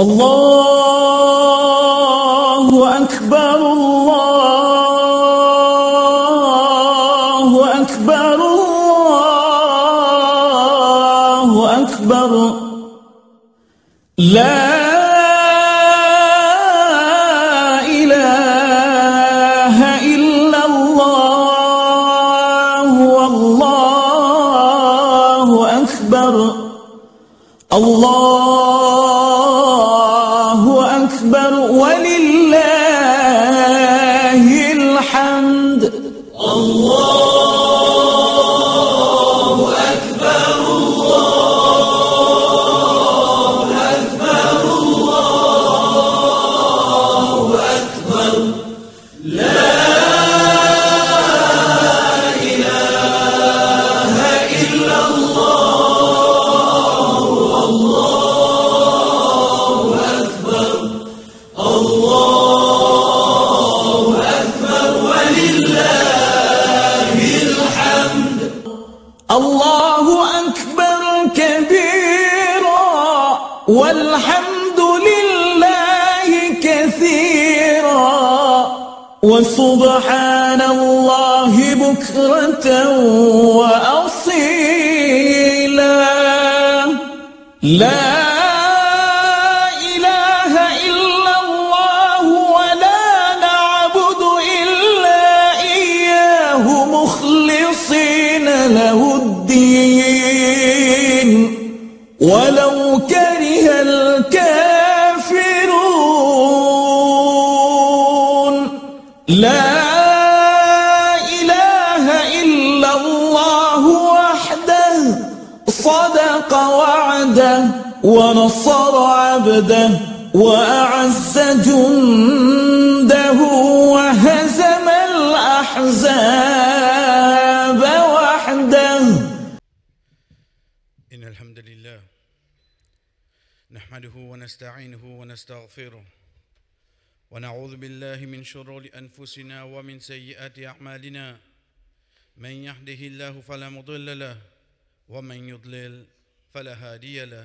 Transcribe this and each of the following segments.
الله أكبر وسبحان الله بكرة وأصيلا لا ونصر عبده وأعز جنده وهزم الأحزاب وحده إن الحمد لله نحمده ونستعينه ونستغفره ونعوذ بالله من شرور أنفسنا ومن سيئات أعمالنا من يهده الله فلا مضل له ومن يضلل فلا هادي له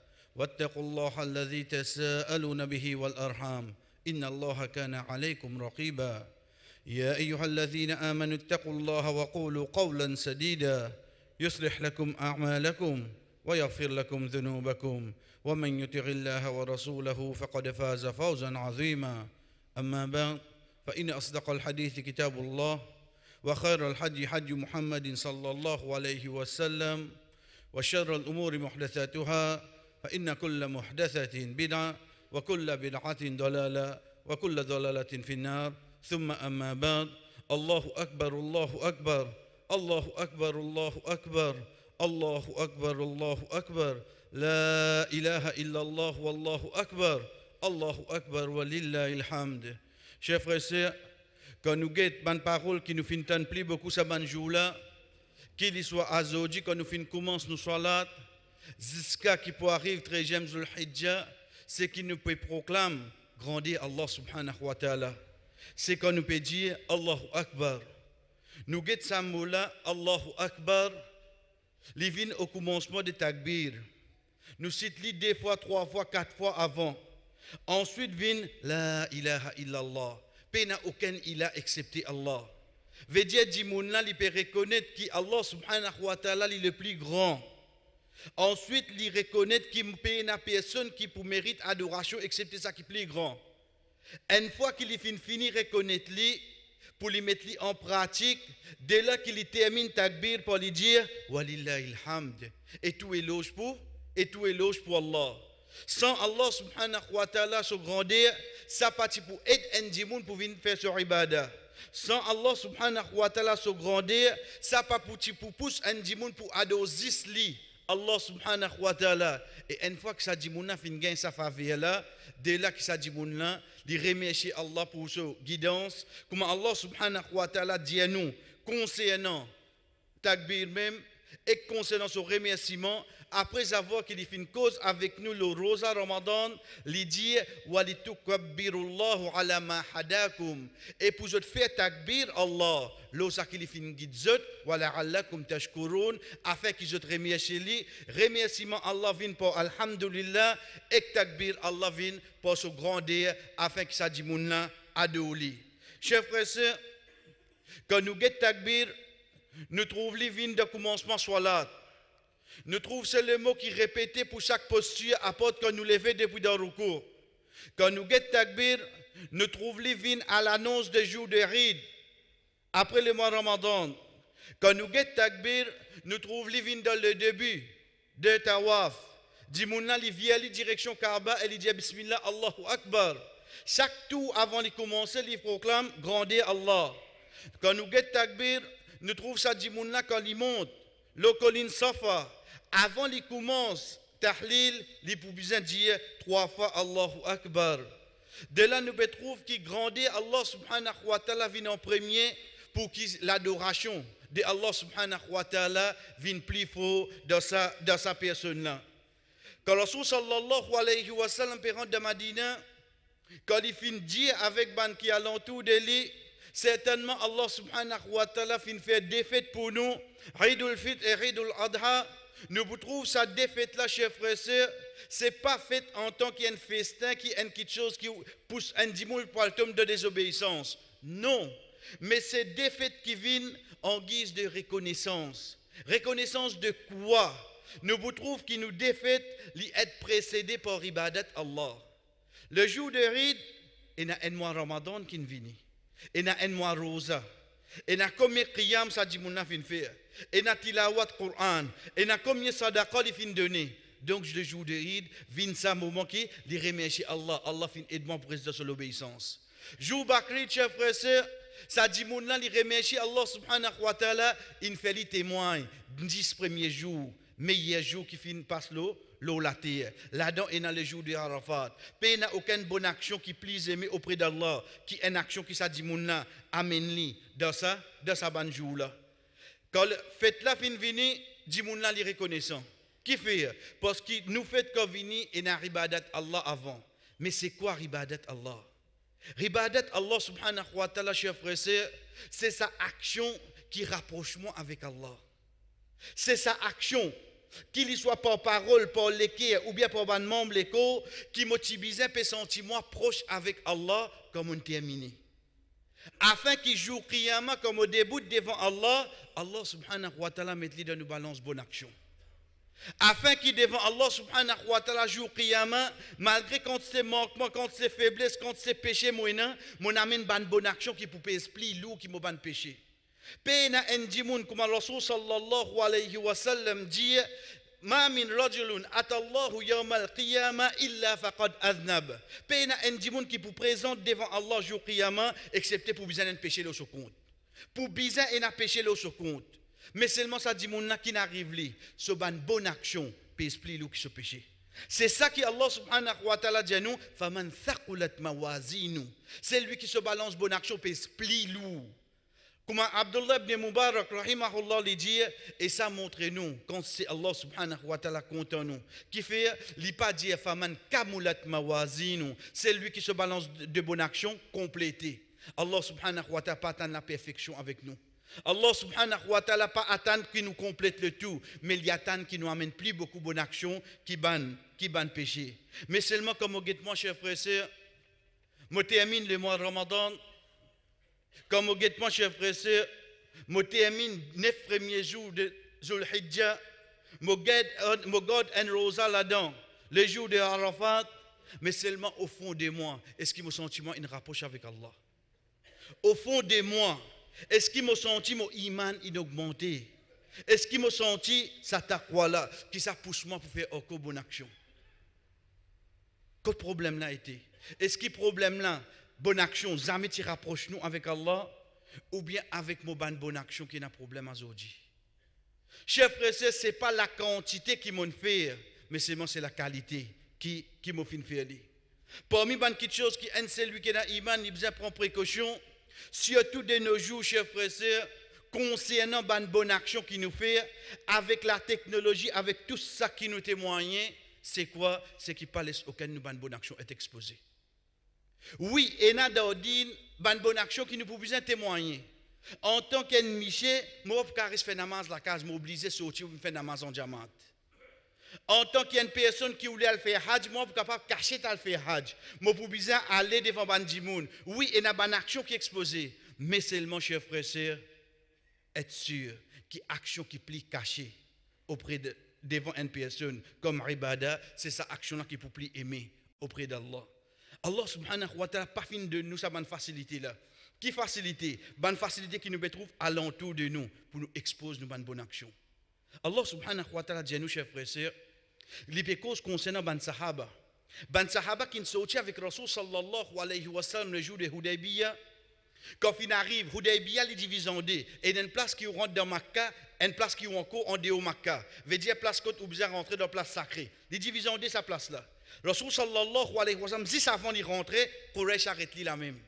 واتقوا الله الذي تساءلون به والأرحام إن الله كان عليكم رقيبا يا أيها الذين آمنوا اتقوا الله وقولوا قولا سديدا يصلح لكم أعمالكم ويغفر لكم ذنوبكم ومن يطع الله ورسوله فقد فاز فوزا عظيما أما بعد فإن أصدق الحديث كتاب الله وخير الحج حج محمد صلى الله عليه وسلم وشر الأمور محدثاتها فإن كل محدثة بدعة وكل بدعة ضلالة وكل ضلالة في النار ثم أما بعد الله أكبر الله أكبر الله أكبر الله أكبر الله أكبر الله أكبر لا إله إلا الله والله أكبر الله أكبر ولله الحمد شيخ غيسير Quand nous guettons une parole qui nous fait entendre plus beaucoup ce jour-là, qu'il soit à quand nous finissons commence nous Ce qui peut arriver 13e c'est qu'il nous peut proclamer grandir Allah subhanahu wa ta'ala. C'est qu'on nous peut dire Allahu Akbar. Nous guettons mot Allahu Akbar, les au commencement de takbir. Nous citons deux fois, trois fois, quatre fois avant. Ensuite vient La ilaha illallah. Pena aucun ila excepté Allah. il peut reconnaître qu'Allah subhanahu wa ta'ala est le plus grand. Ensuite, il reconnaître qu'il n'y paye personne qui pour mérite adoration, excepté ça qui plaît grand. Une fois qu'il finit fini reconnaître lui, pour lui mettre en pratique, dès là qu'il termine takbir pour lui dire Walillahil hamd. Et tout éloge pour, et tout éloge pour Allah. Sans Allah subhanahu wa ta'ala se grandir, ça partit pour être un pour venir faire son ibadah. Sans Allah subhanahu wa ta'ala se grandir, ça pas pour pousser un pour adorer Allah subhanahu wa ta'ala. Et une fois que ça dit mouna fin sa faveur dès là que ça dit mouna, il remercie Allah pour sa guidance. Comme Allah subhanahu wa ta'ala dit à nous, concernant takbir même, et concernant son remerciement, après avoir qu'il fait une cause avec nous le rosa Ramadan, il dit ala ma hadakum. Et pour vous faire takbir Allah, l'osa qu'il fait une à wa la'allakum tashkurun, afin que je te remercie lui, remerciement Allah vin pour alhamdulillah et takbir Allah vin pour se grandir afin que ça dit monna adouli. Chers frères et sœurs, quand nous get takbir, nous trouvons les vignes de commencement soit là. Nous trouvons le mot qui répétait pour chaque posture porte que nous levons depuis dans Quand nous guettons takbir, nous trouvons l'ivin à l'annonce des jours de ride après le mois ramadan. Quand nous guettons takbir, nous trouvons l'ivin dans le début de tawaf. Dimouna les vieilles direction Kaaba et dit Bismillah Allahu Akbar. Chaque tour avant de commencer, il proclame Grandir Allah. Quand nous guettons takbir, nous trouvons ça Dimouna quand il monte, le colline Safa avant qu'il commence tahlil, peut bien dire trois fois Allahu Akbar. De là, nous trouvons qu'il grandit Allah subhanahu wa ta'ala vient en premier pour que l'adoration de Allah subhanahu wa ta'ala vienne plus fort dans sa, dans sa personne-là. Quand Rasul sallallahu alayhi wa sallam pérant de Madinah, quand il finit dire avec ban qui alentour de lui, certainement Allah subhanahu wa ta'ala finit faire des fêtes pour nous, ridul Fitr et ridul Adha, nous trouvons sa défaite-là, chers frères et sœurs, c'est pas faite en tant qu'il y a un festin, qu'il y a une chose qui pousse un dimoule pour le tome de désobéissance. Non, mais c'est défaite qui vient en guise de reconnaissance. Reconnaissance de quoi Nous vous trouvons qui nous défaite, être précédé par ibadat Allah. Le jour de Ride, il y a un mois Ramadan qui vient. Il y a un mois Rosa. Il y a un de qiyam ça dit mon et et tilawat Quran n'a combien sadaqa li fin donné donc le jour de Eid vin sa moment qui li remercier Allah Allah fin et moi pour rester sur l'obéissance jour Bakri chef frère sœur ça dit mon li remercier Allah subhanahu wa ta'ala il fait li 10 premiers jours meilleur jour qui fin passe l'eau l'eau la terre. là et dans le jour de Arafat. Paix n'a aucune bonne action qui plaise aimé auprès d'Allah, qui est une action qui s'adimuna. Amen-li. Dans ça, dans sa bonne jour là. Quand fête la fin vini, dit moun là li reconnaissant. Qui fait Parce que nous faisons qu'on vini et n'a ribadat Allah avant. Mais c'est quoi ribadat Allah Ribadat Allah subhanahu wa ta'ala, c'est sa action qui rapproche moi avec Allah. C'est sa action, qu'il y soit par parole, par l'équerre ou bien par un membre l'écho, qui motivise un sentiment proche avec Allah comme on terminé afin qu'il joue qiyamah comme au début devant Allah, Allah subhanahu wa ta'ala met dans nous balance bonne action. Afin qu'il devant Allah subhanahu wa ta'ala joue qiyamah, malgré contre ses manquements, contre ses faiblesses, contre ses péchés, mon mon amène ban bonne action qui pouvait l'esprit, lourd qui m'a ban péché. Peine à comme Allah sallallahu alayhi wa sallam dit, ما من رجل أتى الله qiyama illa faqad aznab. Peina بين أنجمون qui vous présente devant Allah jour qiyama, excepté pour bizan en péché le compte pour bizan en a le le compte mais seulement ça dit ki qui n'arrive li ce ban bonne action pe spli lou ki se péché c'est ça que Allah subhanahu wa ta'ala dit à nous faman thaqulat mawazinu celui qui se balance bon action pe spli lou. Comme Abdullah ibn Mubarak, rahimahullah, le dit, et ça montre nous, quand c'est Allah subhanahu wa ta'ala compte en nous, qui fait, pas dit, faman kamulat mawazinu, c'est lui qui se balance de bonnes actions complétées. Allah subhanahu wa ta'ala pas atteindre la perfection avec nous. Allah subhanahu wa ta'ala pas atteindre qui nous complète le tout, mais il y a atteindre qui nous amène plus beaucoup bonnes actions qui bannent, qui banne péché. Mais seulement comme au guettement, chers frères et sœurs, je termine le mois de Ramadan, comme au guettement, chers frères et je termine neuf premiers jours de je un rosa là-dedans, les jours de Arafat, mais seulement au fond de moi, est-ce que mon sentiment une rapproche avec Allah Au fond de moi, est-ce que mon sentiment iman il augmenté Est-ce que mon senti ça quoi là, qui ça pousse moi pour faire encore bonne action Quel problème là était Est-ce que problème là bonne action, jamais tu rapproches nous avec Allah, ou bien avec mon bonne action qui est un problème aujourd'hui. Chers frères ce n'est pas la quantité qui m'en fait, mais seulement c'est la qualité qui, qui m'en fait. Parmi les choses qui aiment celui qui est iman, il faut prendre précaution, surtout de nos jours, chers frères sœurs, concernant la bonne action qui nous fait, avec la technologie, avec tout ça qui nous témoigne, c'est quoi C'est qu'il ne laisse aucune bonne action est exposé. Oui, et Daudine, ban bonne action qui nous un témoigner. En tant qu'ennemi, moi, je suis faire la case, m'obliger sortir, pour faire dans en diamant. En tant qu'une personne qui voulait faire hajj, moi, suis capable de cacher le faire hajj. Je pour aller devant Bandimoun. Oui, il y a une action qui est exposée. Mais seulement, chers frères et sœurs, être sûr qui action qui plie cachée auprès de devant une personne comme Ribada, c'est sa action là qui peut plus aimer auprès d'Allah. Allah subhanahu wa ta'ala fin de nous sa facilité là. Qui facilité Bonne facilité qui nous trouve alentour de nous pour nous exposer nos bonnes actions. Allah subhanahu wa ta'ala dit à nous, chers frères et sœurs, les concernant ban sahaba. Ban sahaba qui sont avec Rasul sallallahu alayhi wa sallam le jour de Hudaybiyah. Quand il arrive, Hudaybiyah les divise en deux. Et une place qui rentre dans Makkah, une place qui est encore en deux au Makkah. Veut dire place côte où vous rentrer dans la place sacrée. Les divise en deux sa place là. Lorsque sallallahu alayhi wa sallam dit avant d'y rentrer, Quraysh arrête la même.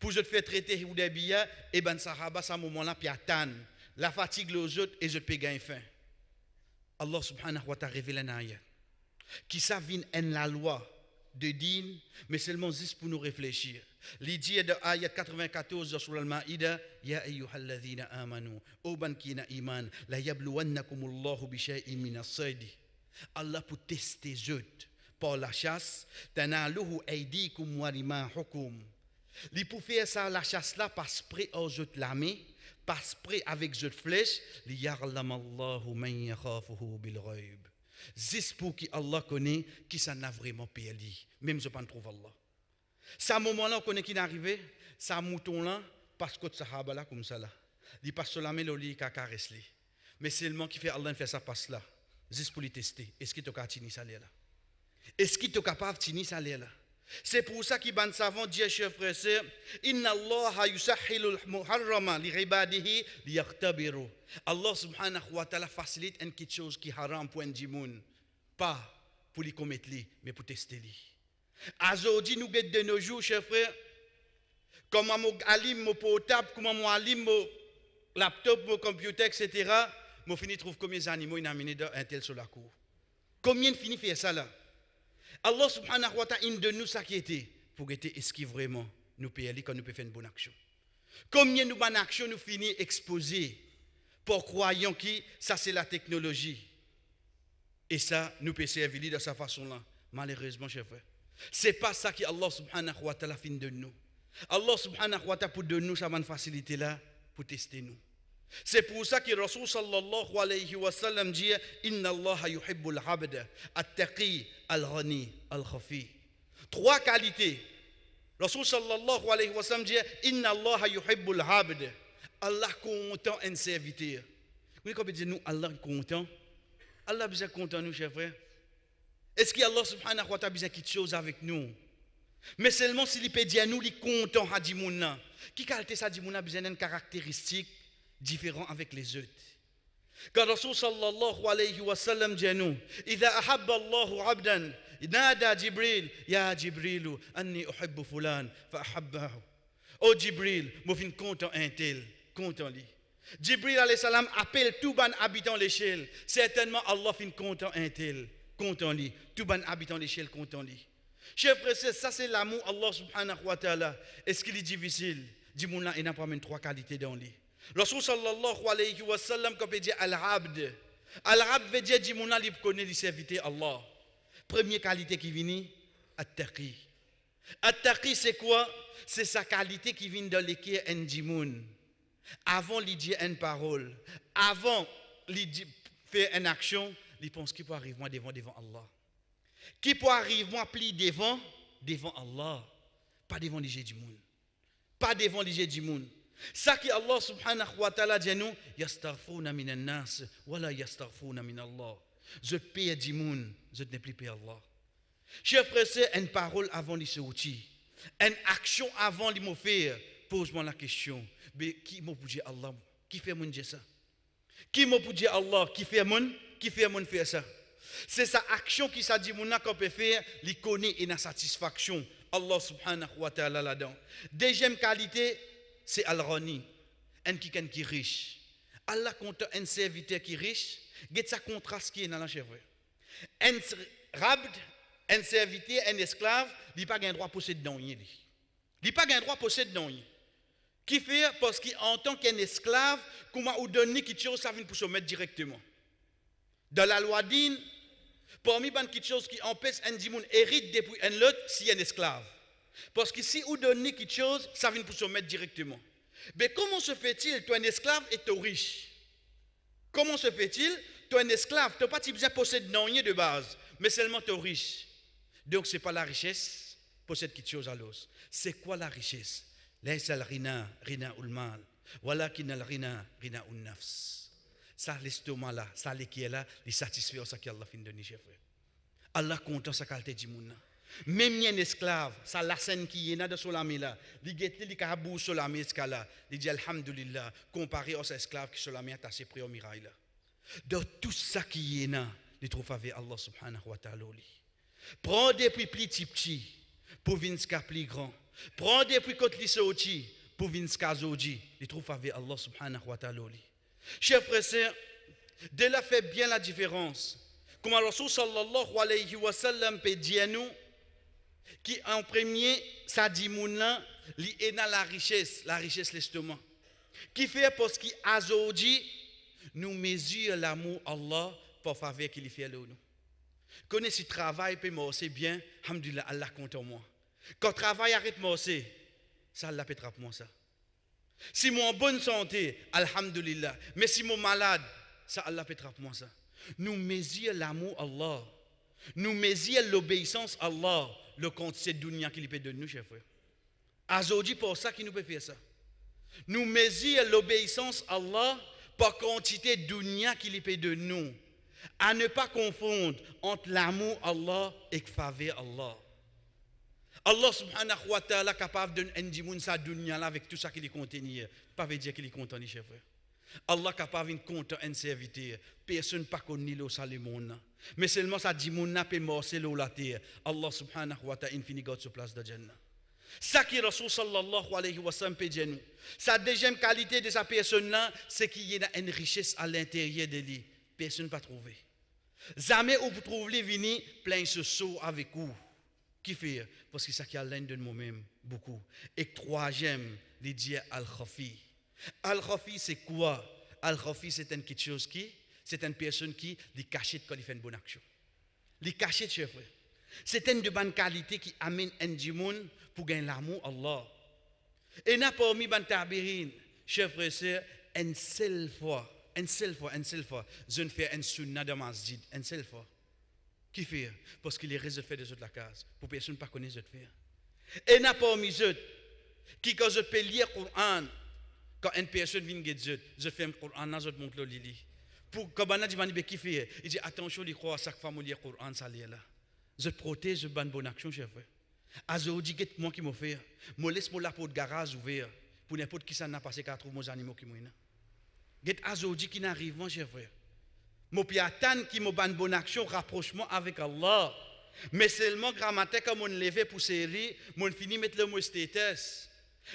Pour je te faire traiter Houdabiya, et eh ben Sahaba, à ce moment-là, puis attend. La fatigue les autres, et je peux gagner fin. Allah subhanahu wa ta'ala révèle un ayat. Qui savine en la loi de din, mais seulement juste pour nous réfléchir. L'idée de ayat 94 sur Al-Ma'ida, Ya ayyuhalladhina amanu, oban kina iman, la yabluwannakum Allahu bishay'in min as Allah pour tester Zut par la chasse. Tanaluhu aydikum wa hukum. Li pour faire ça la chasse là passe près au Zut lami, passe près avec Zut flèche, li yarlam Allahu man yakhafuhu bil ghaib. Zis pour qui Allah connaît qui s'en a vraiment perdu, même je pas trouve Allah. Ça moment là on connaît qui est arrivé, ça mouton là parce que sahaba là comme ça là. Li pas seulement le li caresse c'est Mais seulement qui fait Allah fait ça passe là juste pour les tester. Est-ce qu'il est capable de ça là? Est-ce qu'il est capable de ça là? C'est pour ça qu'il ban savant dit chers frères et Inna Allah yusahhilul muharrama li ibadihi liyaqtabiru. Allah subhanahu wa ta'ala facilite une quelque chose qui haram pour un djimoun. Pas pour les commettre, mais pour tester. Aujourd'hui, nous guettons de nos jours, chers frères, comment mon alim, mon portable, comment mon alim, mon laptop, mon computer, etc. Moi, fini trouve combien d'animaux il a amené un tel sur la cour. Combien de fini fait ça là Allah subhanahu wa ta'ala, de nous ça qui était pour être esquivé vraiment nous payer quand nous peut faire une bonne action. Combien de bonnes actions nous finissons exposer pour croyant que ça c'est la technologie. Et ça, nous peut servir de cette façon-là. Malheureusement, chers frères. Ce n'est pas ça qui Allah subhanahu wa ta'ala fin de nous. Allah subhanahu wa ta'ala pour de nous, ça va nous faciliter là, pour tester nous. C'est pour ça que Rasul sallallahu alayhi wa sallam dit Inna Allah yuhibbul abd, at al-ghani, al-khafi. Trois qualités. Rasul sallallahu alayhi wa sallam dit Inna Allah yuhibbul abd. Allah content en serviteur. Oui, comme dit nous, Allah content. Allah est content nous, chers frères. Est-ce que Allah subhanahu wa ta'ala a quelque chose avec nous? Mais seulement s'il peut dire nous, il est content à Dimouna. Qui qualité ça, a besoin d'une caractéristique différent avec les autres. Car Rasul sallallahu alayhi wa sallam dit à nous, إذا أحب الله عبدا ya جبريل يا جبريل أني fulan, فلان فأحبه. Oh Jibril, Moufin compte en un tel, compte en lui. Jibril alayhi salam appelle tout ban habitant l'échelle. Certainement Allah fin compte en un tel, compte en lui. Tout ban habitant l'échelle, compte en lui. Chers frères, ça c'est l'amour Allah subhanahu wa ta'ala. Est-ce qu'il est difficile? Dis-moi n'a pas même trois qualités dans lui. Rasul sallallahu alayhi wa sallam, quand dit Al-Abd, Al-Abd veut dire Dimouna libre connaît serviteur Allah. Première qualité qui vient, At-Taqi. At-Taqi, c'est quoi C'est sa qualité qui vient de l'équipe Ndimoun. Avant, de dire une parole. Avant, de fait une action. Il pense Qui peut arriver moi devant, devant Allah. Qui peut arriver moi pli devant, devant Allah. Pas devant les du monde. Pas devant les du monde. Ça qui Allah subhanahu wa ta'ala dit nous, min minan nas wa la yastaghfuna min Allah. Je paye dimoun, je ne plus paye Allah. Chers frères, une parole avant de se outil, une action avant de me faire. Pose-moi la question, mais qui m'a bougé Allah Qui fait mon Dieu ça Qui m'a bougé Allah Qui fait mon Qui fait mon faire ça C'est sa action qui s'est dit mon qu'on peut faire, l'icône et la satisfaction. Allah subhanahu wa ta'ala là-dedans. Deuxième qualité, c'est Al-Rani, un qui est riche. Allah compte un serviteur qui est riche, a un contraste qui est dans chèvre Un rabd, un serviteur, un esclave, il n'a pas un droit de posséder une. Il n'a pas un droit de posséder une. Qui fait parce qu'en tant qu'un esclave, comment ou donné quelque chose ça vient pour se mettre directement. Dans la loi dîne, parmi les choses qui empêchent un dimoun hérite depuis un lot, si un esclave. Parce que si vous donnez quelque chose, ça vient pour se mettre directement. Mais comment se fait-il, toi un esclave et tu es riche Comment se fait-il, toi un esclave, tu n'as pas besoin de posséder non rien de base, mais seulement tu es riche. Donc ce n'est pas la richesse, possède quelque chose à l'os. C'est quoi la richesse rina, rina mal, Voilà qui n'a rina, rina nafs. Ça, l'estomac là, ça, qui est là, les satisfaire, ça qui Allah fin de frère. Allah content sa qualité du même un esclave, ça la scène qui est dans Solami là, qui a il kabou Solami la il dit alhamdoulillah comparé aux esclaves qui Solami a tassé prière miraille là. De tout ça qui est là, les trouve avec Allah subhanahu wa ta'ala. Prends des prix petit petit pour vinska plus grand. prend des prix côté lisoti pour vinska zodi, il trouve avec Allah subhanahu wa ta'ala. li. chef et de la fait bien la différence. Comme le Rasul sallallahu alayhi wa sallam peut dire nous qui en premier, ça dit moun li la richesse, la richesse l'estomac. Qui fait parce qu'il aujourd'hui nous mesure l'amour Allah pour faire qu'il fait le nous. Connais si travail peut morcer bien, alhamdulillah Allah compte en moi. Quand travail arrête morcer, ça la pour moi ça. Si mon en bonne santé, alhamdulillah, mais si mon malade, ça Allah pétrape moi ça. Nous mesure l'amour Allah nous mesurons l'obéissance à Allah, le compte c'est dunya qu'il peut donner nous, chers frères. Aujourd'hui, pour ça qu'il nous peut faire ça. Nous mesurons l'obéissance à Allah par quantité dunya qu'il peut de nous. À ne pas confondre entre l'amour à Allah et le faveur Allah. Allah subhanahu wa ta'ala capable de nous sa dunia là avec tout ça qu'il est contenu. Pas veut dire qu'il est content, chers frères. Allah capable de compter en serviteur. Personne pas connu le monde. Mais seulement ça dit, mon n'a mort, c'est l'eau la terre. Allah subhanahu wa ta'ala, infini God sur place de Jannah. Ça qui Rasul sallallahu alayhi wa sallam nous. Sa deuxième qualité de sa personne-là, c'est qu'il y a une richesse à l'intérieur de lui. Personne pas trouvé. Jamais vous trouvez vini, plein ce saut avec vous. Qui fait Parce que ça qui a l'un de nous même beaucoup. Et troisième, les dieux Al-Khafi. Al-Khafi, c'est quoi Al-Khafi, c'est une chose qui c'est une personne qui les cacher quand il fait une bonne action. Les cacher chère frère. C'est une de bonnes qualités qui amène un du pour gagner l'amour Allah. Et n'a pas mis ban tabirin, chers frère et sœurs, une seule fois, une seule fois, une seule fois, je ne fais un sunnah de masjid, une seule fois. Qui fait Parce qu'il est réservé de faire des autres la case, pour personne ne pas connaître autres faire. Et n'a pas mis autres, qui quand je peux lire le Coran, quand une personne vient de Dieu, je fais un Coran, je montre le lili pour bana di mani be kifiye il dit attention li croire chaque mon li Coran ça li là je protège ban bonne action chef di get moi qui me fait moi laisse mon la porte garage ouvert pour n'importe qui ça n'a passé qu'à trouver mon animaux qui m'ont get di qui n'arrive mon chef mon piatan qui me ban bonne action rapprochement avec Allah mais seulement grand matin comme on levé pour série mon fini mettre le mot status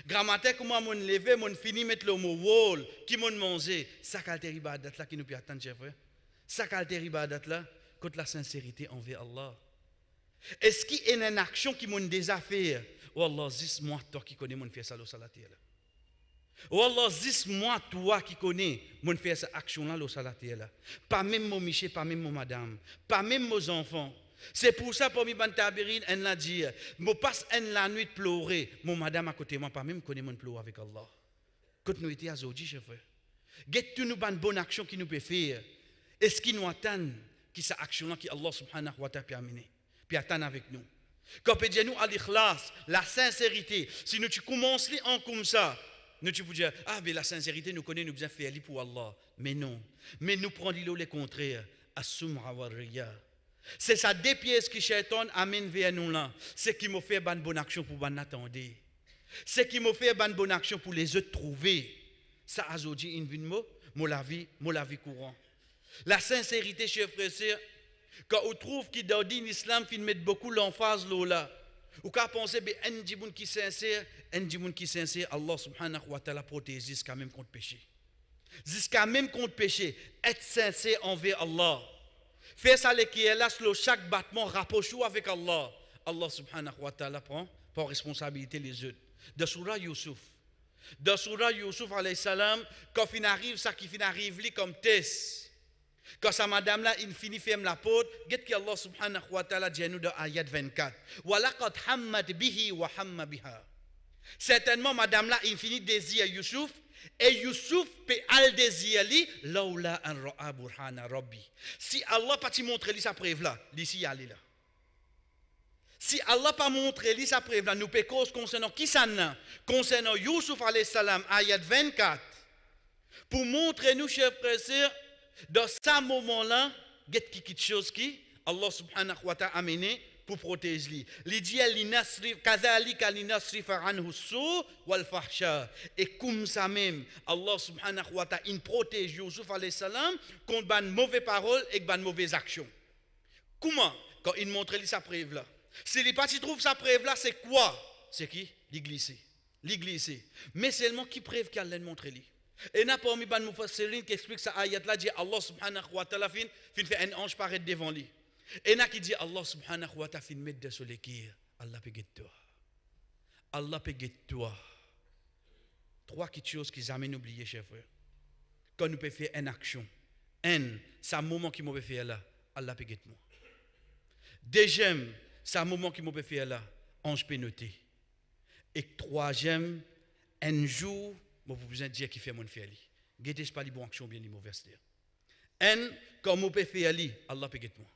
Grammaire, comment mon lever, mon fini mettre le mot wall, qui mon manger. Ça qu'altéri badat là qui nous peut attendre, chers frères. Ça qu'altéri badat là, contre la sincérité envers Allah. Est-ce qu'il y a une action qui mon désaffaire Oh Allah, dis moi toi qui connais mon fils salat salatier. Oh Allah, dis moi toi qui connais mon fils action là lo salatier là. Pas même mon Michel, pas même mon madame, pas même mes enfants. C'est pour ça, pour Miban Tabirin, elle l'a dit, je passe la nuit pleurer. Mon madame à côté, moi, pas même connais mon pleur avec Allah. Quand nous étions à Zodi, je veux. tu nous une bonne action qui nous peut faire. Est-ce qu'il nous attend qui cette action-là qui Allah subhanahu wa ta'ala peut amener, puis attend avec nous. Quand nous à l'ikhlas, la sincérité, si nous tu commences en comme ça, nous tu peux dire, ah mais la sincérité nous connaît, nous bien faire pour Allah. Mais non. Mais nous prenons le les contraires. Assum wa c'est ça des pièces qui Shaitan amène vers nous là. C'est qui m'a fait une bonne action pour ban attendre. C'est qui m'a fait une bonne action pour les autres trouver. Ça a dit une vie mot, la vie, mon la vie courant. La sincérité chers frères quand on trouve qu'il dans l'islam il met beaucoup l'emphase là. Ou qu'à penser eh ben un qui sincère, un qui sincère, Allah subhanahu wa ta'ala protège jusqu'à même contre péché. Jusqu'à même contre péché, être sincère envers Allah. Fais ça les qui est chaque battement, rapproche avec Allah. Allah subhanahu wa ta'ala prend pour responsabilité les autres. De Surah Yusuf. De Surah Yusuf alayhi salam, quand il arrive, ça qui finit arrive lui comme test. Quand sa madame là, il finit ferme la porte, get que Allah subhanahu wa ta'ala dit nous dans ayat 24. Wa laqad hammat bihi wa hamma biha. Certainement, madame là, il finit désir Yusuf, et Youssouf peut aldésiali laoula an ro'a hana rabbi. Si Allah pas montre lui sa preuve là, aller là. Si Allah pas montré lui sa là, nous peut cause concernant qui ça concernant Youssouf alayhi salam ayat 24. Pour montrer nous chers frères et dans ce moment là, y a quelque chose qui Allah subhanahu wa ta'ala amené pour protéger. Il dit Et comme ça même, Allah subhanahu wa ta'ala protège Yusuf alayhi salam contre ban mauvaises paroles et ban mauvaises actions. Comment Quand il montre sa preuve là. Si pas si trouve sa preuve là, c'est quoi C'est qui L'église. L'église. Mais seulement qui preuve qu'Allah montré lui. Et n'a pas mis ban mufassirin qui explique sa ayat là dit Allah subhanahu wa ta'ala fin fait un ange paraître devant lui là, qui dit Allah subhanahu wa ta'ala fin medda solekir Allah toi. Allah toi. trois petites choses qui jamais oublié chers frères quand nous pouvons faire une action un un moment qui m'a fait là Allah pégit moi deuxième c'est un moment qui m'a fait là ange peut noter et troisième un jour moi vous besoin dire qui fait mon fait guetter pas les bonnes actions bien les mauvaises un quand on peut faire là, Allah pégit moi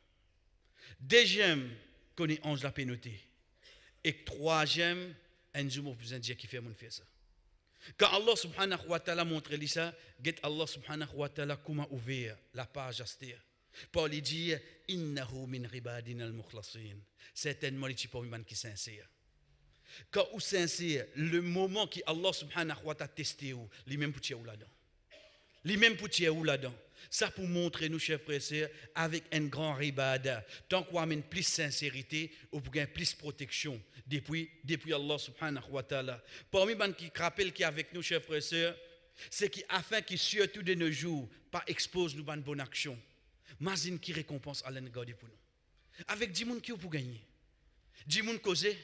Deuxième, connaissance la pénalité. Et troisième, un jour, vous dire qui fait mon fils. Quand Allah subhanahu wa ta'ala montre ça, get Allah subhanahu wa ta'ala comment ouvrir la page astière. Paul dit Innahu min ribadin al mukhlasin. Certainement, il n'est qui sincère. Quand ou sincère, le moment qui Allah subhanahu wa ta'ala testé ou, lui-même pour tirer ou là-dedans. Lui-même pour tirer ou là-dedans. Ça pour montrer, nous, chers frères avec un grand ribad, tant qu'on amène plus de sincérité, ou pour gagner plus de protection depuis, depuis Allah subhanahu wa ta'ala. Parmi les qui rappellent qui avec nous, chers frères c'est qui, afin qu'ils, surtout de nos jours, pas expose nous à une bonne action. Mazine qui récompense Allah pour nous. Avec 10 personnes qui ont pour gagner, 10 personnes causer,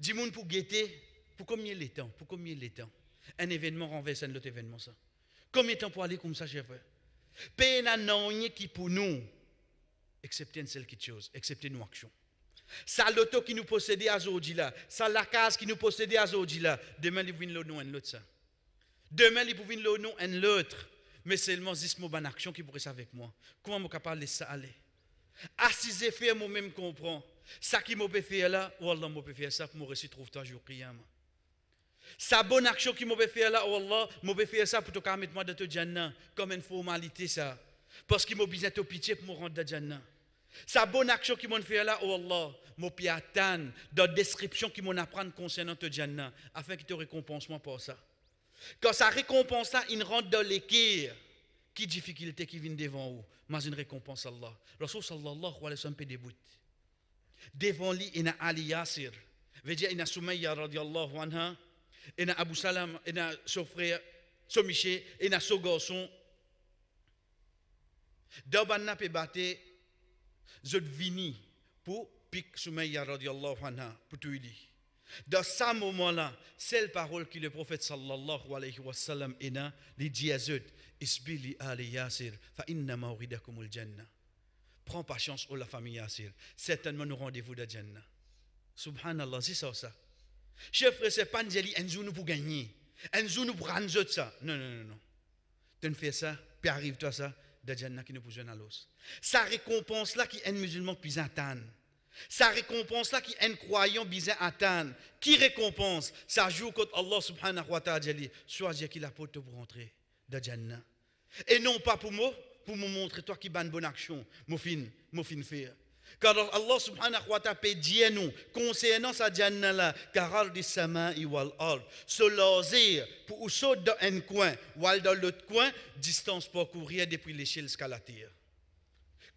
10 personnes pour guetter, pour combien temps, pour combien de temps. Un événement renverse un autre événement, ça. Combien de temps pour aller comme ça, chers frères Pays n'a non qui pour nous, excepté une seule chose, excepté nous action. Sa l'auto qui nous possédait à jour là, c'est la case qui nous possédait à jour là, demain il peut le nom en l'autre ça. Demain il vient le nom en l'autre, mais seulement dis mon ban action qui pourrait ça avec moi. Comment suis capable laisser ça aller? ces ah, effets, moi même comprend. Ça qui m'a fait là, ou Allah peux faire ça pour me trouve toi jour moi. Sa bonne action qui m'a fait là, oh Allah, m'a fait ça pour te permettre moi dans te Jannah, comme une formalité ça. Parce qu'il m'a besoin de pitié pour me rendre dans Jannah. Sa bonne action qui m'a fait là, oh Allah, m'a pu atteindre dans la description qui m'a apprendre concernant te Jannah, afin qu'il te récompense moi pour ça. Quand ça récompense ça, il rentre dans l'équerre. Qui difficulté qui vient devant vous, mais une récompense Allah. La Rasul sallallahu alayhi wa sallam débout. Devant lui, il y a Ali Yasir. Veut dire, il y a Soumeya, radiallahu anha et na Abou Salam, et na son frère, son Miché, et na son garçon. Dans n'a pas je vini pour pique Soumeya radiallahu anha, pour tout lui. Dans ce moment-là, c'est la parole qui le prophète sallallahu alayhi wa sallam ina, lui dit à Isbili ali Yasir, fa inna mawridakum al jannah. Prends patience, ô la famille Yasir. Certainement nous rendez-vous de Jannah. Subhanallah, c'est ça, ça. Chef, n'est pas nous jour nous pour gagner. Un nous pour nous ça. Non, non, non, non. Tu fais ça, puis arrive toi ça, de Janna qui nous pousse à l'os. Sa récompense là qui est musulman puis atteindre. Sa récompense là qui est croyant un atteindre. Qui récompense Ça joue contre Allah subhanahu wa ta'ala. Soit Dieu qui la porte pour rentrer de Et non pas pour moi, pour me montrer toi qui bannes bonne action. Mofin, mofin faire. Car Allah subhanahu wa ta'ala dit nous concernant sa djanna là, car du sama wal ard. Se loger pour ou saut dans un coin, ou dans l'autre coin, distance pour courir depuis l'échelle jusqu'à la terre.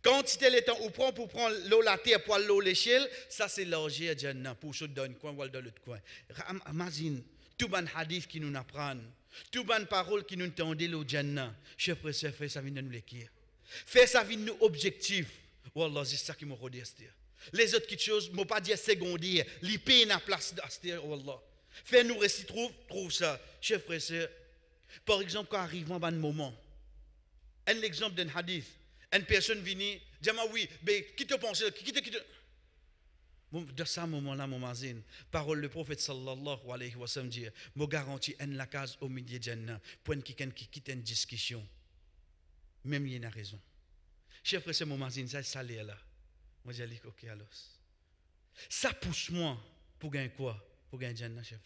Quantité le temps ou prend pour prendre l'eau la terre pour l'eau l'échelle, ça c'est à djanna pour saut dans un coin ou dans l'autre coin. Imagine tout bon hadith qui nous apprend, tout paroles parole qui nous tendait l'eau djanna. Chef, frère, sa ça vient nous l'écrire. sa ça vient nous objectif. Wallah, c'est ça qui m'a dit. Les autres choses, je ne pas dire secondaire. L'IP n'a place d'astir, Wallah. Fais-nous réciter. trouve, trouve ça. Chef frères par exemple, quand arrive un moment, un exemple d'un hadith, une personne vient, dit moi, ah oui, mais qui te pense, qui te, qui te. Dans ce moment-là, mon mazine, parole du prophète sallallahu alayhi wa sallam dit, me garantit en la case au milieu de Jannah, pour quelqu'un qui quitte une discussion, même il y a raison. Chef, c'est mon mazine, ça, ça l'est là. Moi, j'ai dit, ok, alors. Ça pousse moi pour gagner quoi Pour gagner chers chef.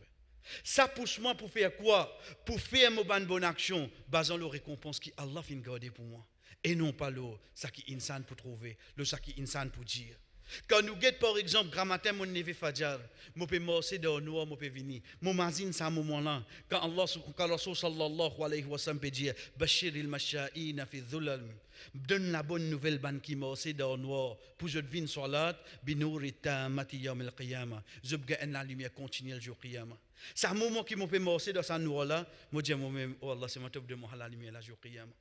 Ça pousse moi pour faire quoi Pour faire mon bonne action, basant la récompense qui Allah fin garder pour moi. Et non pas le ça qui est insane pour trouver, le ça qui est insane pour dire. Quand nous guettons, par exemple, grand matin, mon neveu Fadjar, je peux dans de noir, je peux venir. Mon mazine, c'est un moment-là. Quand Allah, quand Rasul sallallahu alayhi wa sallam dire « Bashir il masha'i fi dhulal. Donne la bonne nouvelle, ban qui dans de noir, pour je devine salat, binour et tamati al qiyama. Je peux la lumière continuelle jour qiyama. C'est un moment qui me peut morcer dans sa noir-là. Je dis moi-même, oh Allah, c'est ma top de moi, la lumière, la jour qiyama.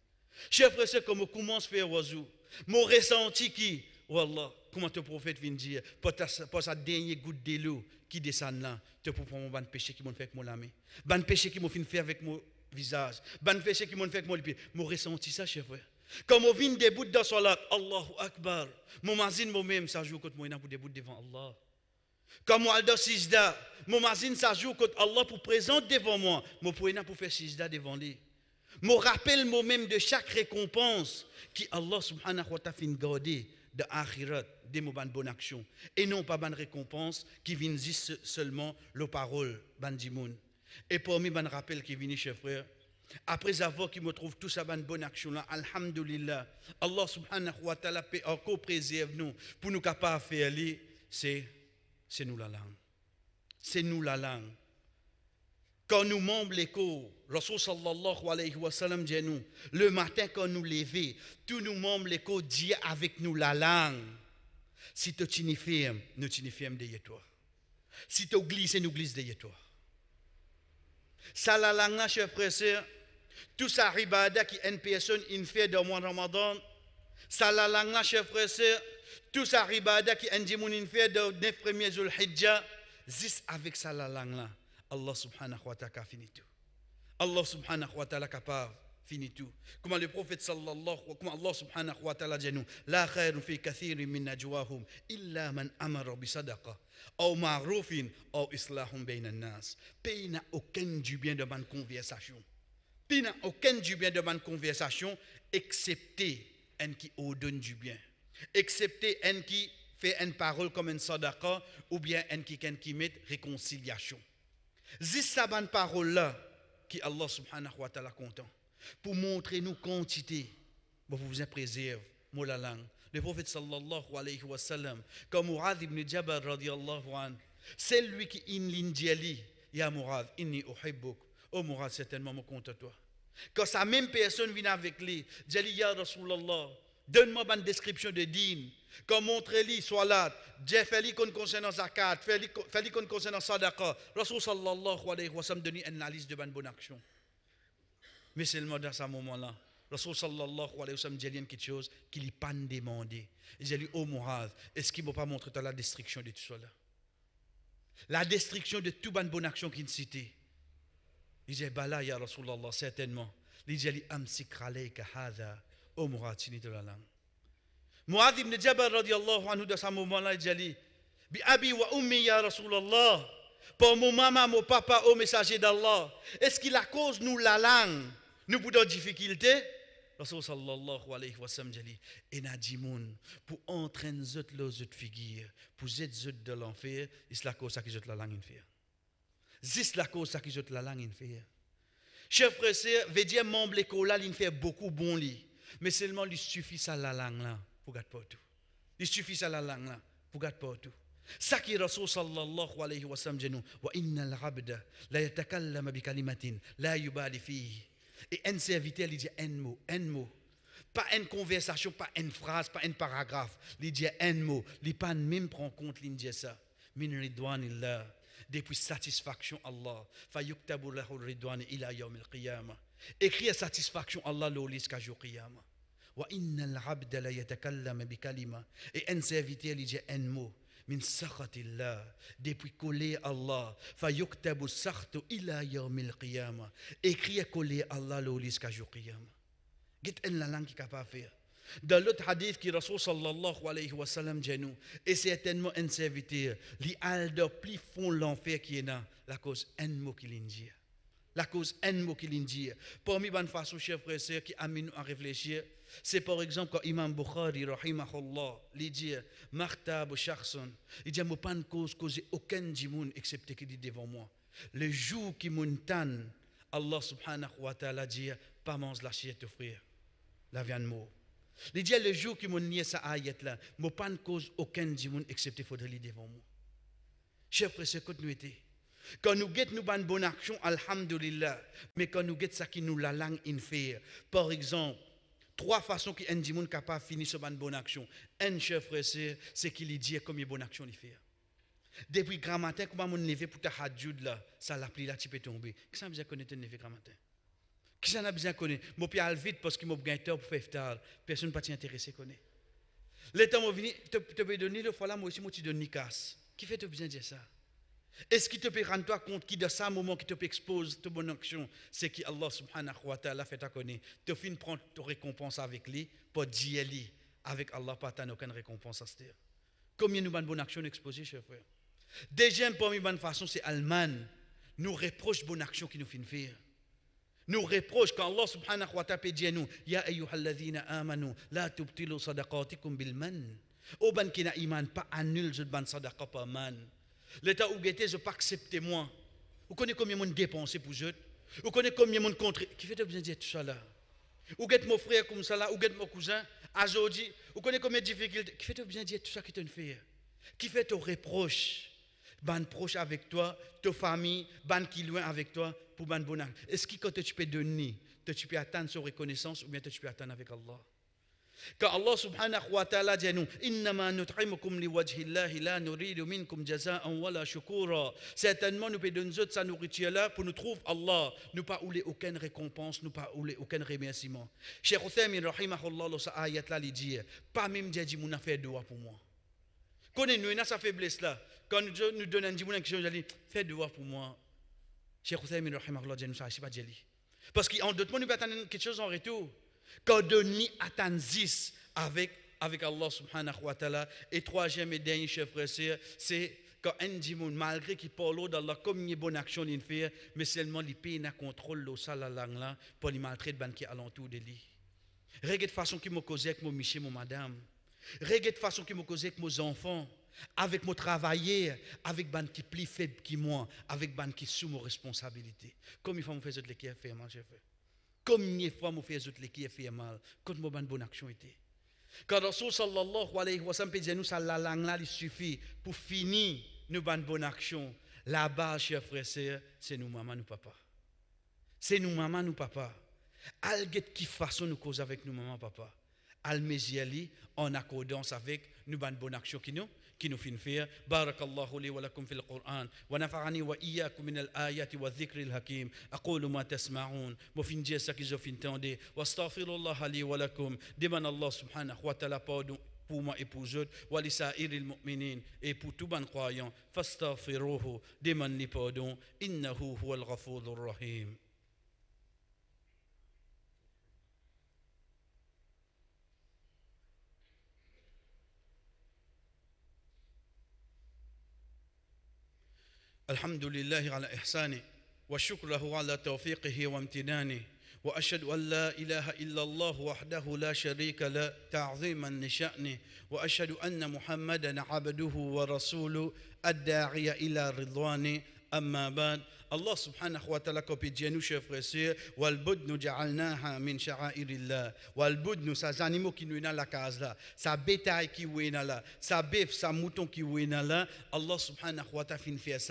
Chers frères, comme je commence à faire oiseau, mon ressenti qui, oh Allah, comment ton prophète vient dire, pas sa dernière goutte de qui descend là, tu pour prendre mon péché qui m'a fait avec mon âme ban péché qui m'a fait avec mon visage, ban péché qui m'a fait avec mon pied. Je ressenti ça, chef Quand je viens debout bouts dans salat, Allahu Akbar, mon mazine moi-même, ça joue contre moi pour des devant Allah. Quand moi, dans sijda, mon mazine ça joue contre Allah pour présenter devant moi, mon pour pour faire sijda devant lui. me rappelle moi-même de chaque récompense qui Allah subhanahu wa ta'ala fin garder de Ahirat, des bonnes bonne action, et non pas bonne récompense qui viennent seulement le parole, ban dimoun. Et pour parmi ban rappel qui viennent, chers frère, après avoir qui me trouve tout ça, bonne action là, Alhamdulillah, Allah subhanahu wa ta'ala encore préserve nous pour nous capables de faire, c'est nous la langue. C'est nous la langue quand nous membres les cours, Rasul sallallahu alayhi wa sallam dit nous, le matin quand nous levons, tous nous membres les dit avec nous la langue. Si tu t'unifies, nous t'unifions de toi. Si tu glisses, nous glissons de toi. Ça la langue là, chers frères tout ça ribada qui une personne in fait dans mois Ramadan, ça la langue là, chers frères tout ça ribada qui un in fait dans les premiers Zulhijja, zis avec ça la langue là. Allah subhanahu wa ta'ala a fini tout. Allah subhanahu wa ta'ala capable fini tout. Comment le prophète sallallahu wa comment Allah subhanahu wa ta'ala dit nous la khair fi kathir min najwahum illa man amara bi sadaqa ou ma'rufin ou islahum bayna an nas. Peine aucun du bien de bonne conversation. Peine aucun du bien de bonne conversation excepté un qui ordonne du bien. Excepté un qui fait une parole comme une sadaqa ou bien un qui, un qui met réconciliation. Zis sa bonne parole-là, qui Allah subhanahu wa ta'ala content, pour montrer nous quantité, pour vous en la langue. Le prophète sallallahu alayhi wa sallam, comme Mourad ibn Jabal radiallahu an, c'est lui qui in l'indiali, ya Mu'adh, inni uhibbuk. Oh Mourad, certainement, me compte à toi. Quand sa même personne vient avec lui, dit, ya Rasulallah, Donne-moi une description de Din, Comme montre-lui, soit là. je fais qu'on concernant zakat, fais qu'on concernant sadaqa. Rasul sallallahu alayhi wa sallam donne une analyse de bonne action. Mais seulement dans ce moment-là, Rasul sallallahu alayhi wa sallam dit quelque chose qu'il n'a pas demandé. Il dit, oh Mourad, est-ce qu'il ne m'a pas montré la destruction de tout cela La destruction de toute bonne action qu'il citait. Il dit, bah là, Rasulallah, certainement. Il dit, amsik alayka hadha ô de la langue. Muad ibn Jabal radhiyallahu anhu dah sama Maulana Jali. Bi abi wa ummi ya Rasulullah. Pour mon maman, mon papa, ô messager d'Allah. Est-ce qu'il a cause nous la langue, nous pouvons difficulté? Rasoul sallallahu alayhi wa sallam jali enadimoun pour entraîner zut le zut figure pour zot zut de l'enfer is la cause qui zut la langue enfer zis la cause qui zut la langue enfer chef frère veut dire membre l'école là fait beaucoup bon lit mais seulement il suffit ça la langue là pour garder tout. Il suffit ça la langue là pour garder tout. Ça qui Rasul sallallahu alayhi wa sallam dit wa innal abda la yatakallama bi la yubali Et un serviteur il dit un mot, un mot. Pas une conversation, pas une phrase, pas un paragraphe. Il dit un mot. Il pas même prend compte, il dit ça. Min ridwanillah depuis satisfaction Allah. Fayuktabu lahu ridwan ila yawm al-qiyamah. Écrit satisfaction Allah l'olis kajou qiyamah. Wa inna al abd la yatakallam bi kalima. Et un serviteur il dit un mot. Min sakhatillah. Depuis coller Allah. Fayuktabu sakhtu ila yawm al-qiyamah. Écrit à coller Allah kajou qiyamah. Get en la langue qui dans l'autre hadith qui Rasul sallallahu alayhi wa sallam nous, et certainement un serviteur, li alda plus fond l'enfer qui est là la cause qu'il l'indique La cause en mokilinjia. Parmi les façons chers frères et qui amènent à réfléchir, c'est par exemple quand Imam Bukhari, rahimahullah, lui dit, Martab Charson, il dit, je pas cause causer aucun djimoun excepté qu'il dit devant moi. Le jour qui montagne, Allah subhanahu wa ta'ala dit, pas mange la chiette frère, la viande mort. Il dit le jour qui mon nye sa ayet là, mou ne cause aucun di moun excepté fodre devant moi. moun. Chef prese kote nou Quand nous guettons nous ban bonne action, alhamdulillah. Mais quand nous guettons ça qui nous la langue inférieure. Par exemple, trois façons qui un monde capable finir ce ban bonne action. Un chef frère, c'est qu'il dit combien bonne action il fait. Depuis grand matin, comment mon lever pour ta hadjoud là, ça l'a pris la tu peux tomber. Qu'est-ce que ça veut dire qu'on était levé grand matin? Qui en a besoin de connaître Je vais aller vite parce qu'il je gagné temps pour faire tard. Personne n'est pas intéressé à connaître. Le temps que donner, le fois là, moi aussi, je te donne Nikas. Qui fait que tu besoin de dire ça Est-ce qu'il te peut rendre toi compte que dans un moment qui te expose ta bonne action, c'est qui Allah subhanahu wa ta'ala fait ta connaître. Tu finis prendre ta récompense avec lui, pas dire lui. Avec Allah, pas aucune récompense à se dire. Combien nous bonnes actions exposées, chers frères Deuxième, les bonnes façon, c'est Allemagne nous reproche bonne action qui nous fait faire nous reproche quand Allah subhanahu wa ta'ala dit nous Ya ayyuhalladhina amanu la tubtilu sadaqatikum bil man. O ban kina iman pas annul je ban sadaqa pas man. L'état où j'étais, je pas accepté moi. Vous connaissez combien monde dépensé pour je Vous connaissez combien monde contre qui fait besoin de dire tout ça là Ou mon frère comme ça là, ou mon cousin aujourd'hui, vous connaissez combien de difficultés qui fait besoin de dire tout ça qui te fait Qui fait ton reproche ban proche avec toi, ta famille, ban qui loin avec toi, pour ban bonheur. Est-ce que quand tu peux donner, tu peux atteindre son reconnaissance ou bien tu peux atteindre avec Allah Car Allah subhanahu wa ta'ala dit à nous Innama nut'imukum Allah, la nuridu minkum jaza'an wa shukura. Certainement, nous pouvons donner sa nourriture là pour nous trouver Allah. Nous pas oublier aucune récompense, nous pas oublier aucun remerciement. Cheikh Uthaymin rahimahullah, sa ayat là, il dit Pas même dit, mon affaire doit pour moi. Connais-nous a sa faiblesse là. Quand nous nous donne un dimoun, je dit, fais devoir pour moi. Cheikh je ne pas Parce qu'en d'autres mots, nous attendons quelque chose en retour. Quand nous attendons avec, avec Allah subhanahu wa ta'ala. Et troisième et dernier chef frère, c'est quand un dimoun, malgré qu'il parle d'Allah comme une bonne action, il fait, mais seulement il pays n'a contrôle de ça la langue là, pour les maltraiter qui alentour de lui. Regarde de façon qui m'a causé avec mon monsieur, mon madame. Regarde de façon qui me cause avec mes enfants, avec mon travailleurs avec ban qui plus faible qui moi, avec ban qui sous mon responsabilités. Comme il faut me faire les qui fait mal, j'ai fait. Comme il faut me faire les qui fait mal, quand mon ban bonne action était. Quand Rasoul sallallahu alayhi wa sallam dit nous ça la langue là suffit pour finir nos ban bonne action. Là-bas, chers frères et c'est nous maman, nous papa. C'est nous maman, nous papa. Alguet qui façon nous cause avec nous maman, papa. المزيالي ان اكودونس افيك نبان بون اكشو كينو كينو فين فير بارك الله لي ولكم في القران ونفعني واياكم من الايات والذكر الحكيم اقول ما تسمعون وفين جيسا كيزو فين توندي واستغفر الله لي ولكم ديمان الله سبحانه وتعالى بودو pour moi et pour eux, ou les saïrs et et pour tout bon croyant, fasta firouhu, pardon, innahu huwa al-ghafoudur rahim. الحمد لله على إحسانه والشكر له على توفيقه وامتنانه وأشهد أن لا إله إلا الله وحده لا شريك له تعظيما لشأنه وأشهد أن محمدا عبده ورسوله الداعي إلى رضوانه Amma bad Allah subhanahu wa taala nous chers frères wal ha min شعائر الله والبدن ces animaux qui nous la case sa ça bétail qui est là mouton ki Allah subhanahu wa ta'ala fin fait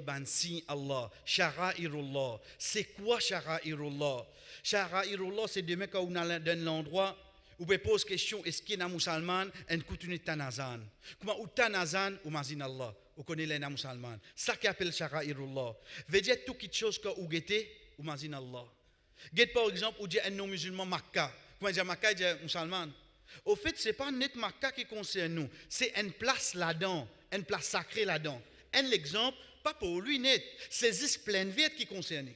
bansi ban Allah sha'airullah c'est quoi sha'airullah sha'airullah c'est des quand on a dans l'endroit ou peut pose question est-ce qu'il n'a musulman en coutume tanazan comment ou tanazan ou mazin Allah vous connaît les noms musulmans. Ça qui appelle Sharairullah. Veut dire tout quelque chose que vous guettez, ou mazin Allah. Guette par exemple, ou dit un non musulman Makkah. Quand dire Makkah, dit musulman. Au fait, ce n'est pas net Makkah qui concerne nous, c'est une place là-dedans, une place sacrée là-dedans. Un exemple, pas pour lui net, c'est juste pleine vie qui concerne.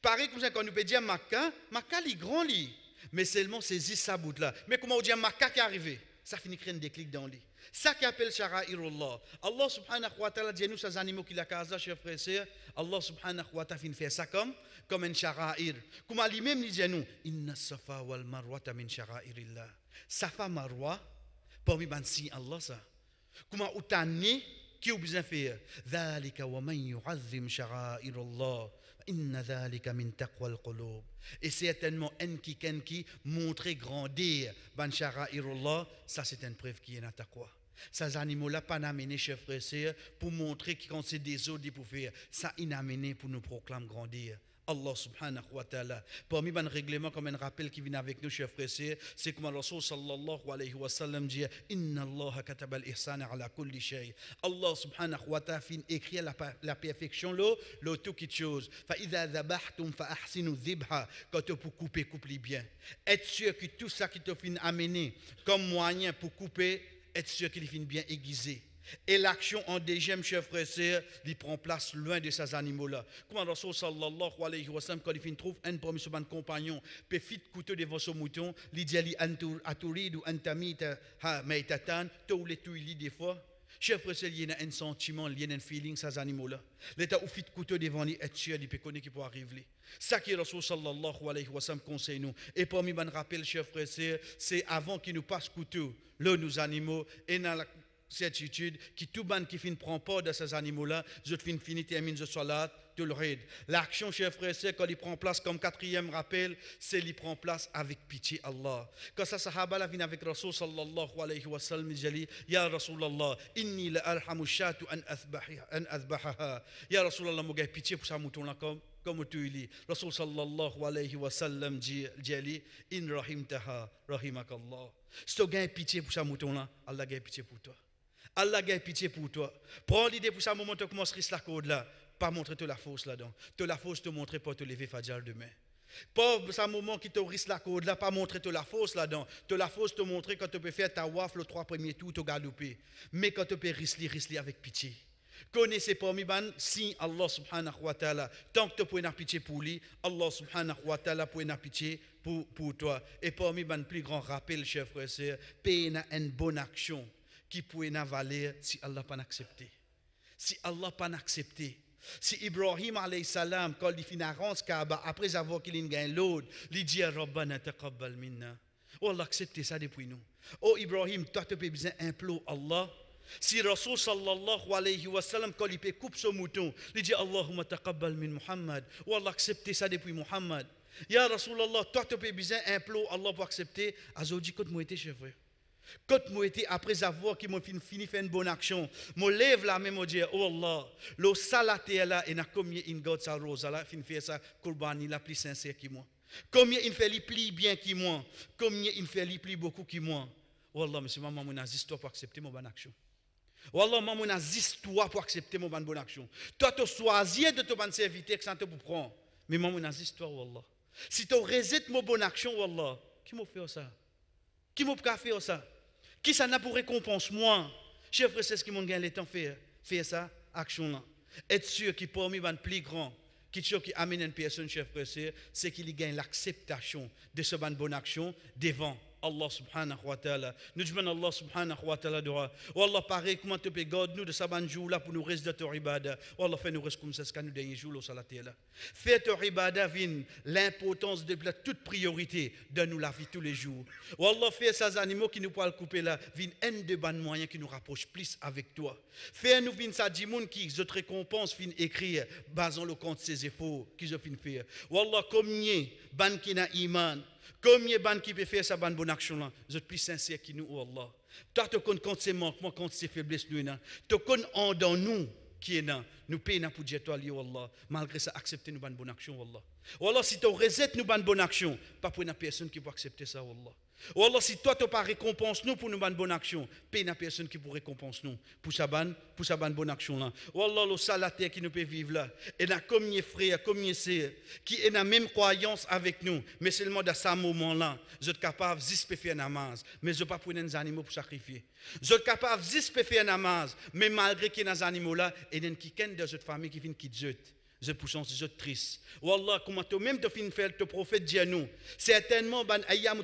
Pareil comme quand on peut dire Makkah, Makkah est grand lit, mais seulement c'est juste sa bout là. Mais comment on dit Makkah qui est arrivé Ça finit créer un déclic dans lui. Ça qu'appelle Shara'irullah. Allah subhanahu wa ta'ala dit nous ces animaux frères Allah subhanahu wa ta'ala fait ça comme, comme un Shara'ir. Comme li même dit nous Inna safa wal marwata min Shara'irillah. Safa marwa, parmi bansi Allah ça. Comme utani, qui ont besoin de faire Dhalika wa man yu'azzim Inna dhalika min taqwa al-qulub. Et certainement, enki kenki, montrer grandir, ban irullah, ça c'est une preuve qui est un ces animaux-là, pas chers frères et pour montrer qu'ils sont des autres, pour faire ça, amené pour nous proclamer grandir. Allah subhanahu wa ta'ala. Parmi les règlements, comme un rappel qui vient avec nous, chers frères c'est comme le sallallahu alayhi wa sallam dit Inna Allah kataba al-ihsan ala kulli shay. Allah subhanahu wa ta'ala fin écrit la, la perfection, l'eau l'eau, tout qui chose. Fa idha dhabahtum fa ahsinu zibha Quand tu pour couper, coupe les biens. Être sûr que tout ça qui te fin amené comme moyen pour couper, être sûr qu'il finit bien aiguisé. Et l'action en deuxième, chef frère et il prend place loin de ces animaux-là. Comment Rasul sallallahu alayhi wa sallam, quand il trouve un parmi ses compagnons, couteau devant son mouton, il dit ou antamita ha maitatan, tout les des fois, Chers frères, il y a un sentiment, il y a un feeling, ces animaux-là. L'état où fit couteau devant lui, est sûr, il peut connaître qui peut arriver. Ça qui est Rasul sallallahu alayhi wa sallam conseille nous. Et parmi me rappels, chers frères, c'est avant qu'il nous passe le le nous animaux, et dans la étude qui tout ban qui fin prend pas de ces animaux-là, je fin fini termine je sois là, tout le raid. L'action, chère frère, c'est quand il prend place comme quatrième rappel, c'est qu'il prend place avec pitié Allah. Quand ça sahaba la vient avec Rasul sallallahu alayhi wa sallam, il dit, Ya Rasulallah, inni la arhamu shatu an azbahaha. Ya Rasulallah, Allah gars, pitié pour ça mouton là comme comme tu lis. Rasul sallallahu alayhi wa sallam dit, in rahimtaha rahimakallah. Si tu gagnes pitié pour ça mouton là, Allah gagne pitié pour toi. Allah a pitié pour toi. Prends l'idée pour ça, moment tu commences à la code là. Pas montrer te la fausse là-dedans. Te la fausse te montrer pour te lever Fadjar demain. Pas ça moment qui te risque la code là, pas montrer te la fausse là-dedans. Te la fausse te montrer quand tu peux faire ta waf le trois premiers tours, te galoper. Mais quand tu peux risquer, risquer avec pitié. Connaissez parmi ban si Allah subhanahu wa ta'ala, tant que tu peux pitié pour lui, Allah subhanahu wa ta'ala peut pitié pour, pour toi. Et parmi le plus grand rappel, chers frères et sœurs, une bonne action qui pouvait n'avaler si Allah pas accepté. Si Allah pas accepté. Si Ibrahim alayhi salam, quand il finit Kaaba, après avoir qu'il a l'autre, il dit Rabbana taqabbal minna. Oh Allah accepte ça depuis nous. Oh Ibrahim, toi tu peux besoin implore Allah. Si Rasul sallallahu alayhi wa salam quand il peut couper son mouton, il dit Allahumma taqabbal min Muhammad. Oh Allah accepte ça depuis Muhammad. Ya Rasulallah, toi tu peux besoin implore Allah pour accepter. Azodi, quand moi j'étais chez quand moi été après avoir qui m'ont fini faire une bonne action, moi lève la main, moi dis oh Allah, le salaté là et n'a combien une God's sa rose là, fin fait ça kurbani la plus sincère qui moi. Combien il fait les plus bien qui moi, combien il fait les plus beaucoup qui moi. Oh Allah, monsieur maman mon histoire pour accepter mon bonne action. Oh Allah, maman mon histoire pour accepter mon bonne action. Toi tu choisis de te bonne servir, que ça te pour prendre. Mais maman mon histoire oh Allah. Si tu résistes mon bonne action oh Allah, qui m'a fait ça Qui m'a fait ça qui ça n'a pour récompense Moi, chef frères, ce qui m'a gagné le temps faire, faire ça, action là. Être sûr qu'il parmi faire plus grand. qui qui amène une personne, chef frères, c'est qu'il gagne l'acceptation de ce bonne action devant Allah subhanahu wa ta'ala. Nous demandons Allah subhanahu wa ta'ala de oh Allah, pareil, comment tu peux garder nous de ce jour là pour nous rester de ton ribada. Oh Allah, fais nous rester comme ça, ce qu'on nous dernier jour, salaté là. Fais ton ribada vin, l'importance de toute priorité de nous la vie tous les jours. Ou oh Allah, fais ces animaux qui nous pourraient couper là, vin, un de bons moyens qui nous rapprochent plus avec toi. Fais nous vin, ça dimoun qui, te récompense, fin écrire, basant le compte de ses efforts, qui je fin faire. Ou Allah, combien, ban qui n'a iman, comme a des gens qui peuvent faire cette bonne action-là Vous êtes plus sincères que nous, oh Allah. Toi, tu connais contre ces manquements, contre ces faiblesses, nous, tu connais en dans nous qui est là, nous payons pour dire toi, oh Allah. Malgré ça, accepter nous bonne action, oh Allah. Oh Allah, si tu rejettes nous bonne action, pas pour une personne qui peut accepter ça, oh Allah. Oh Allah, si toi, tu pas récompense nous pour nous une bonne action, paye la personne qui pour récompense nous pour sa bonne, pour sa bonne, bonne action là. Oh Allah, le salaté qui nous peut vivre là, et la combien frère, combien sœur, qui est la même croyance avec nous, mais seulement dans ce moment là, je suis capable de faire namaz, mais je pas prendre des animaux pour sacrifier. Je suis capable de faire namaz, mais malgré qu'il y a des animaux là, il y a qui de cette famille qui de qui jette je suis je triste wallah comment tu même de fin faire le prophète dit à nous certainement ban ayyam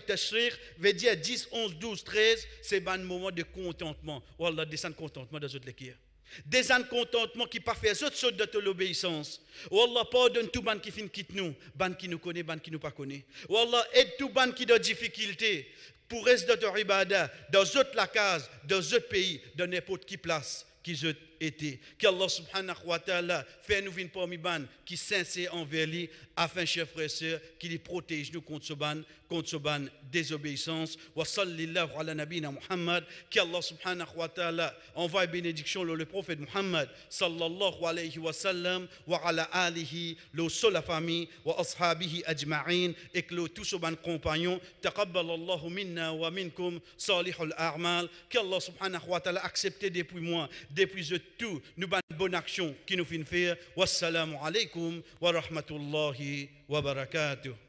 veut dire 10 11 12 13 c'est ban moment de contentement wallah descend contentement dans notre l'équipe des ans de contentement qui pas fait autres choses de l'obéissance. Allah, pardonne tout ban qui fin quitte nous, ban qui nous connaît, ban qui nous pas connaît. Allah, aide tout ban qui a des difficultés pour rester dans ton ibada, dans autres la case, dans autres pays, dans n'importe qui place qui été. Qu'Allah subhanahu wa ta'ala fait nous une parmi ban qui sincère envers lui, afin, chers frères et sœurs, qu'il protège nous contre ce ban, contre ce ban désobéissance. Wa sallallahu ala nabina Muhammad. Qu'Allah subhanahu wa ta'ala envoie bénédiction le, le prophète Muhammad sallallahu alayhi wa sallam wa ala alihi, le la famille, wa ashabihi ajma'in, et que le tout ce ban compagnon, taqabbal Allahu minna wa minkum salihul a'mal. Qu'Allah subhanahu wa ta'ala accepte depuis moi, depuis je tout nous bon bonne action qui nous fin faire wassalamu alaikum wa rahmatullahi wa barakatuh